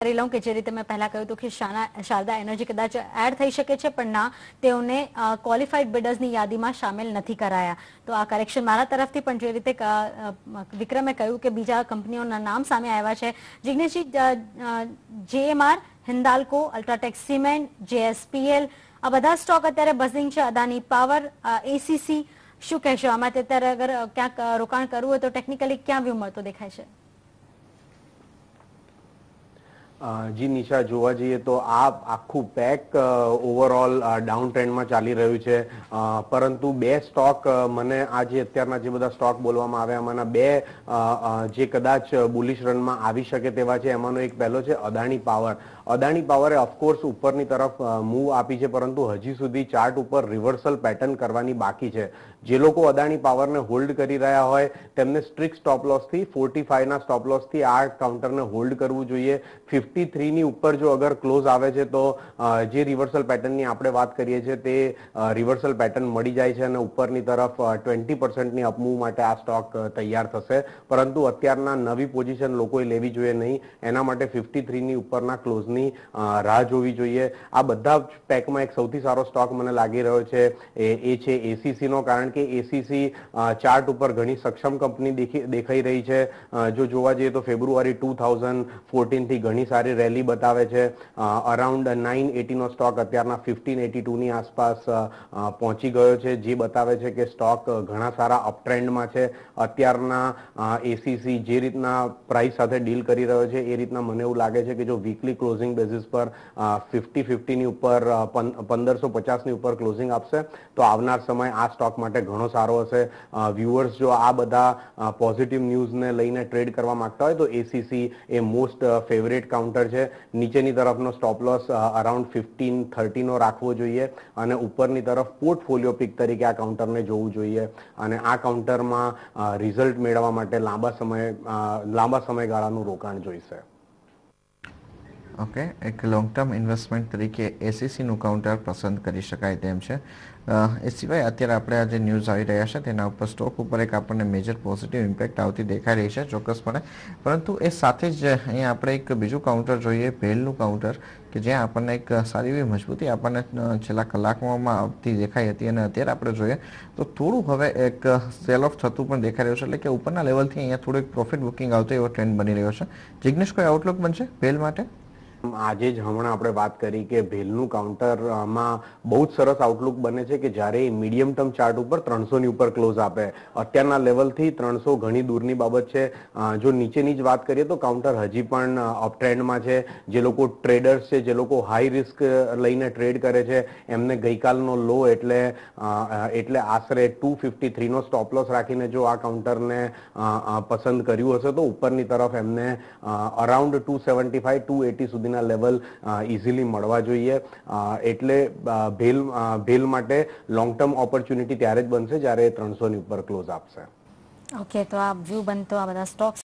રેલો કે જે રીતે મેં પહેલા કયો તો કે શના શારદા એનર્જી કદાચ એડ થઈ શકે છે પણ ના તેઓને ક્વોલિફાઈડ બિડર્સ ની યાદી માં સામેલ નથી કરાયા તો આ કરેક્શન મારા તરફથી પણ જે રીતે વિક્રમે કહ્યું કે બીજા કંપનીઓ ના નામ સામે આવ્યા છે jignesh ji JMR Hindalco Ultratech Cement JSPL આ બધા સ્ટોક અત્યારે બઝિંગ છે Adani Power ACC શું કહેશો આ matière તો કે શું રોકાણ કરવું તો ટેકનિકલી ક્યાં વિומר તો દેખાય છે જી નિશા જોવા જઈએ તો આ આખું પેક ઓવરઓલ ડાઉન ટ્રેન્ડમાં ચાલી રહ્યું છે પરંતુ બે સ્ટોક મને આજે અત્યારના જે બધા સ્ટોક બોલવામાં આવ્યા એમાંના બે જે કદાચ બુલિશ રનમાં આવી શકે તેવા છે એમાંનો એક પહેલો છે અદાણી પાવર અદાણી પાવરે ઓફકોર્સ ઉપરની તરફ મૂવ આપી છે પરંતુ હજી સુધી ચાર્ટ ઉપર રિવર્સલ પેટર્ન કરવાની બાકી છે જે લોકો અદાણી પાવરને હોલ્ડ કરી રહ્યા હોય તેમને સ્ટ્રિક્ટ સ્ટોપલોસથી ફોર્ટી ફાઈવના સ્ટોપલોસથી લોસથી આ કાઉન્ટરને હોલ્ડ કરવું જોઈએ ફિફ્ટી 53 ની ઉપર જો અગર ક્લોઝ આવે છે તો જે રિવર્સલ પેટર્ન ની આપણે વાત કરીએ છે તે રિવર્સલ પેટર્ન મળી જાય છે અને ઉપરની તરફ 20% ની અપમુવ માટે આ સ્ટોક તૈયાર થશે પરંતુ અત્યારના નવી પોઝિશન લોકોએ લેવી જોઈએ નહીં એના માટે 53 ની ઉપરના ક્લોઝ ની રાહ જોવી જોઈએ આ બધા પેક માં એક સૌથી સારો સ્ટોક મને લાગી રહ્યો છે એ છે ACC નો કારણ કે ACC ચાર્ટ ઉપર ઘણી સક્ષમ કંપની દેખાઈ રહી છે જો જોવા જઈએ તો ફેબ્રુઆરી 2014 થી ઘણી રેલી બતાવે છે અરાઉન્ડ 980 નો સ્ટોક અત્યારના 1582 ની આસપાસ પહોંચી ગયો છે જે બતાવે છે કે સ્ટોક ઘણા સારા અપટ્રેન્ડ માં છે અત્યારના ACC જે રીતના પ્રાઈસ સાથે ડીલ કરી રહ્યો છે એ રીતના મને એવું લાગે છે કે જો વીકલી ક્લોઝિંગ બેસિસ પર 50 50 ની ઉપર 1550 ની ઉપર ક્લોઝિંગ આવશે તો આવનાર સમય આ સ્ટોક માટે ઘણો સારો હશે વ્યૂઅર્સ જો આ બધા પોઝિટિવ ન્યૂઝ ને લઈને ટ્રેડ કરવા માંગતા હોય તો ACC એ મોસ્ટ ફેવરેટ ક કાઉન્ટર છે નીચેની તરફનો સ્ટોપ loss अराउंड 15 13 નો રાખવો જોઈએ અને ઉપરની તરફ પોર્ટફોલિયો પિક તરીકે આ કાઉન્ટરને જોવું જોઈએ અને આ કાઉન્ટરમાં રિઝલ્ટ મેળવા માટે લાંબા સમય લાંબા સમય ગાળાનું રોકાણ જોઈએ છે ओके एक लॉन्ग टर्म इन्वेस्टमेंट तरीके एससीसी નું કાઉન્ટર પસંદ કરી શકાય તેમ છે એ સિવાય અત્યારે આપણે આ જે ન્યૂઝ આવી રહ્યા છે તેના ઉપર સ્ટોક ઉપર એક આપણે મેજર પોઝિટિવ ઇમ્પેક્ટ આવતી દેખાઈ રહી છે જોક્સ પરંતુ એ સાથે જ અહીં આપણે એક બીજો કાઉન્ટર જોઈએ બેલ નું કાઉન્ટર કે જ્યાં આપણે એક સારી એવી મજબૂતી આપણે છેલા કલાકમાં આવતી દેખાઈ હતી અને અત્યારે આપણે જો તો થોડો હવે એક સેલ ઓફ થતુ પણ દેખાઈ રહ્યો છે એટલે કે ઉપરના લેવલ થી અહીંયા થોડો એક પ્રોફિટ બુકિંગ આવતો એવો ટ્રેન્ડ બની રહ્યો છે jignesh કોઈ આઉટલુક બનશે બેલ માટે આજે જ હમણાં આપણે વાત કરી કે ભેલનું કાઉન્ટરમાં બહુ જ સરસ આઉટલુક બને છે કે જ્યારે મીડિયમ ટર્મ ચાર્ટ ઉપર ત્રણસો ની ઉપર ક્લોઝ આપે અત્યારના લેવલથી ત્રણસો ઘણી દૂરની બાબત છે જો નીચેની જ વાત કરીએ તો કાઉન્ટર હજી પણ અપટ્રેન્ડમાં છે જે લોકો ટ્રેડર્સ છે જે લોકો હાઈ રિસ્ક લઈને ટ્રેડ કરે છે એમને ગઈકાલનો લો એટલે એટલે આશરે ટુ ફિફ્ટી થ્રીનો સ્ટોપ લોસ રાખીને જો આ કાઉન્ટરને પસંદ કર્યું હશે તો ઉપરની તરફ એમને around two seventy five two eighty સુધી на लेवल इजीली મળવા જોઈએ uh, એટલે uh, ભેલ uh, ભેલ માટે લોંગ ટર્મ ઓપોર્ચ્યુનિટી ત્યારે જ બનશે જ્યારે 300 ની ઉપર ક્લોઝ આવશે ઓકે તો આપ જો બનતો આ બધા સ્ટોક